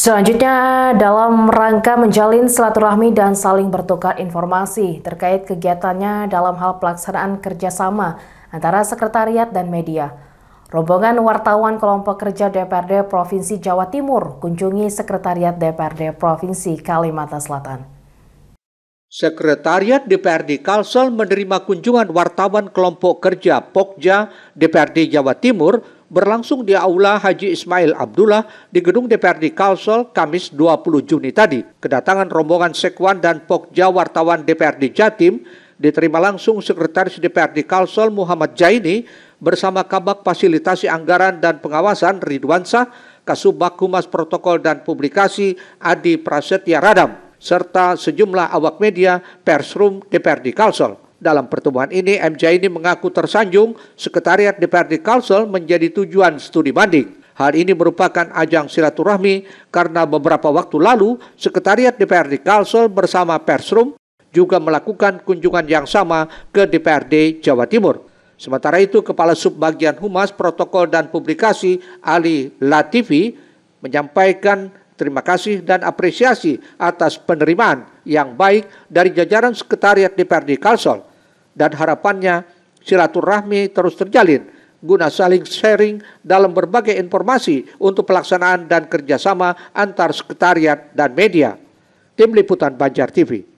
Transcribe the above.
Selanjutnya, dalam rangka menjalin silaturahmi dan saling bertukar informasi terkait kegiatannya dalam hal pelaksanaan kerjasama antara sekretariat dan media, rombongan wartawan kelompok kerja DPRD Provinsi Jawa Timur kunjungi Sekretariat DPRD Provinsi Kalimantan Selatan. Sekretariat DPRD Kalsel menerima kunjungan wartawan kelompok kerja POKJA DPRD Jawa Timur berlangsung di Aula Haji Ismail Abdullah di gedung DPRD Kalsel Kamis 20 Juni tadi. Kedatangan rombongan Sekwan dan Pokja wartawan DPRD Jatim diterima langsung Sekretaris DPRD Kalsel Muhammad Jaini bersama Kabak Fasilitasi Anggaran dan Pengawasan Ridwan Sah, Kasubag Humas Protokol dan Publikasi Adi Prasetya Radam, serta sejumlah awak media persrum DPRD Kalsel. Dalam pertemuan ini, MJ ini mengaku tersanjung Sekretariat DPRD Kalsel menjadi tujuan studi banding. Hal ini merupakan ajang silaturahmi karena beberapa waktu lalu Sekretariat DPRD Kalsel bersama Persrum juga melakukan kunjungan yang sama ke DPRD Jawa Timur. Sementara itu, Kepala Subbagian Humas Protokol dan Publikasi Ali Latifi menyampaikan terima kasih dan apresiasi atas penerimaan yang baik dari jajaran Sekretariat DPRD Kalsel dan harapannya silaturahmi terus terjalin guna saling sharing dalam berbagai informasi untuk pelaksanaan dan kerjasama antar sekretariat dan media. Tim Liputan Banjar TV.